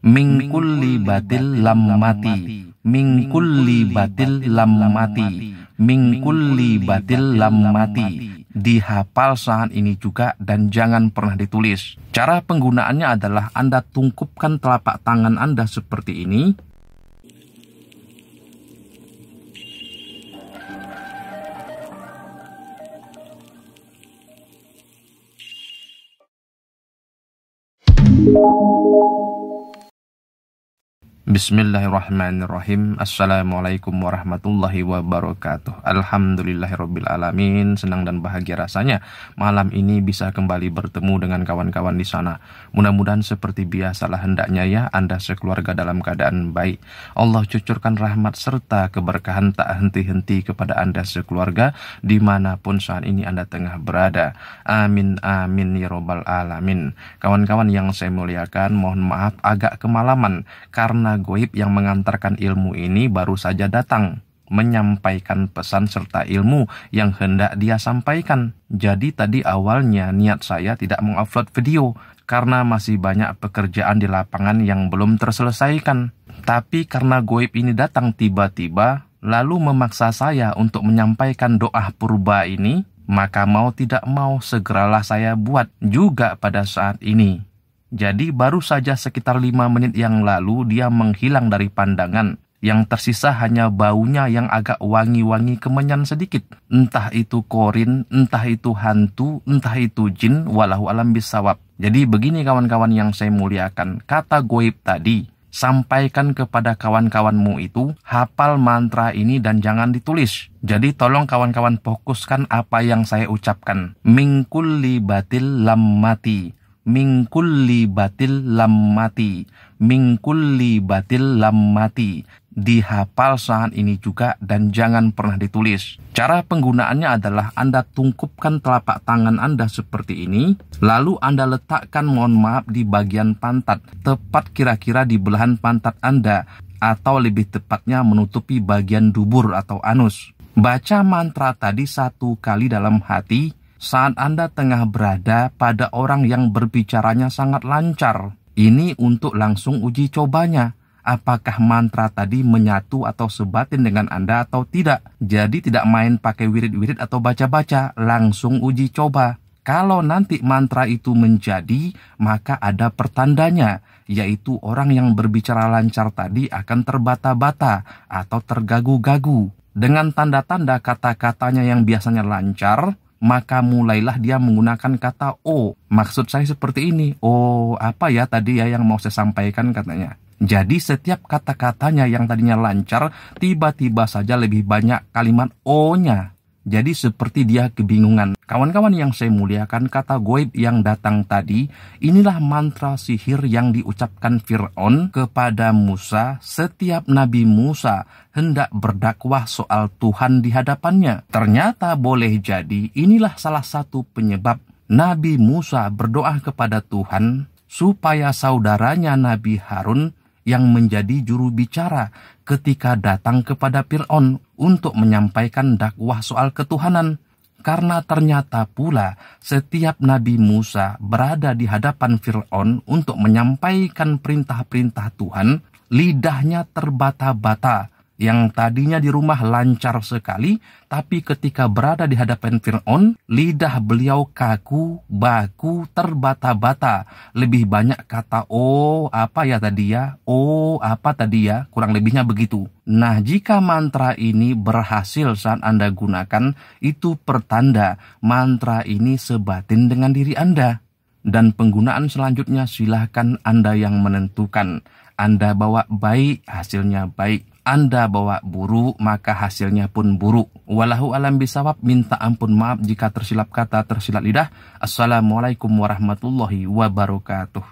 Mingkuli batil lam mati, mingkuli batil lam mingkul mingkuli batil lam mati. dihafal saat ini juga dan jangan pernah ditulis. Cara penggunaannya adalah Anda tungkupkan telapak tangan Anda seperti ini. Thank you. Bismillahirrahmanirrahim Assalamualaikum warahmatullahi wabarakatuh Alhamdulillahirrabbilalamin Senang dan bahagia rasanya Malam ini bisa kembali bertemu dengan kawan-kawan di sana Mudah-mudahan seperti biasalah hendaknya ya Anda sekeluarga dalam keadaan baik Allah cucurkan rahmat serta keberkahan tak henti-henti kepada Anda sekeluarga Dimanapun saat ini Anda tengah berada Amin amin ya robbal alamin Kawan-kawan yang saya muliakan mohon maaf agak kemalaman Karena goib yang mengantarkan ilmu ini baru saja datang menyampaikan pesan serta ilmu yang hendak dia sampaikan. Jadi tadi awalnya niat saya tidak mengupload video karena masih banyak pekerjaan di lapangan yang belum terselesaikan. Tapi karena goib ini datang tiba-tiba, lalu memaksa saya untuk menyampaikan doa purba ini, maka mau tidak mau segeralah saya buat juga pada saat ini. Jadi baru saja sekitar lima menit yang lalu dia menghilang dari pandangan. Yang tersisa hanya baunya yang agak wangi-wangi kemenyan sedikit. Entah itu korin, entah itu hantu, entah itu jin, walau alam bisawab. Jadi begini kawan-kawan yang saya muliakan, kata goib tadi, sampaikan kepada kawan-kawanmu itu, hafal mantra ini dan jangan ditulis. Jadi tolong kawan-kawan fokuskan apa yang saya ucapkan. Mingkul batil lam mati mingkulli batil lam mati, mingkulli batil lam mati. dihafal saat ini juga dan jangan pernah ditulis. Cara penggunaannya adalah Anda tungkupkan telapak tangan Anda seperti ini, lalu Anda letakkan mohon maaf di bagian pantat, tepat kira-kira di belahan pantat Anda, atau lebih tepatnya menutupi bagian dubur atau anus. Baca mantra tadi satu kali dalam hati, saat Anda tengah berada pada orang yang berbicaranya sangat lancar. Ini untuk langsung uji cobanya. Apakah mantra tadi menyatu atau sebatin dengan Anda atau tidak? Jadi tidak main pakai wirid-wirid atau baca-baca, langsung uji coba. Kalau nanti mantra itu menjadi, maka ada pertandanya, yaitu orang yang berbicara lancar tadi akan terbata-bata atau tergagu-gagu. Dengan tanda-tanda kata-katanya yang biasanya lancar, maka mulailah dia menggunakan kata oh maksud saya seperti ini oh apa ya tadi ya yang mau saya sampaikan katanya jadi setiap kata-katanya yang tadinya lancar tiba-tiba saja lebih banyak kalimat o-nya jadi seperti dia kebingungan. Kawan-kawan yang saya muliakan, kata goib yang datang tadi, inilah mantra sihir yang diucapkan Fir'aun kepada Musa setiap Nabi Musa hendak berdakwah soal Tuhan di hadapannya. Ternyata boleh jadi inilah salah satu penyebab Nabi Musa berdoa kepada Tuhan supaya saudaranya Nabi Harun yang menjadi juru bicara ketika datang kepada Fir'aun untuk menyampaikan dakwah soal ketuhanan. Karena ternyata pula setiap Nabi Musa berada di hadapan Fir'aun untuk menyampaikan perintah-perintah Tuhan, lidahnya terbata-bata yang tadinya di rumah lancar sekali, tapi ketika berada di hadapan Fir'aun, lidah beliau kaku, baku, terbata-bata. Lebih banyak kata, oh apa ya tadi ya, oh apa tadi ya, kurang lebihnya begitu. Nah, jika mantra ini berhasil saat Anda gunakan, itu pertanda mantra ini sebatin dengan diri Anda. Dan penggunaan selanjutnya silahkan Anda yang menentukan. Anda bawa baik, hasilnya baik. Anda bawa buruk, maka hasilnya pun buruk. Walahu alam bisawab, minta ampun maaf jika tersilap kata, tersilap lidah. Assalamualaikum warahmatullahi wabarakatuh.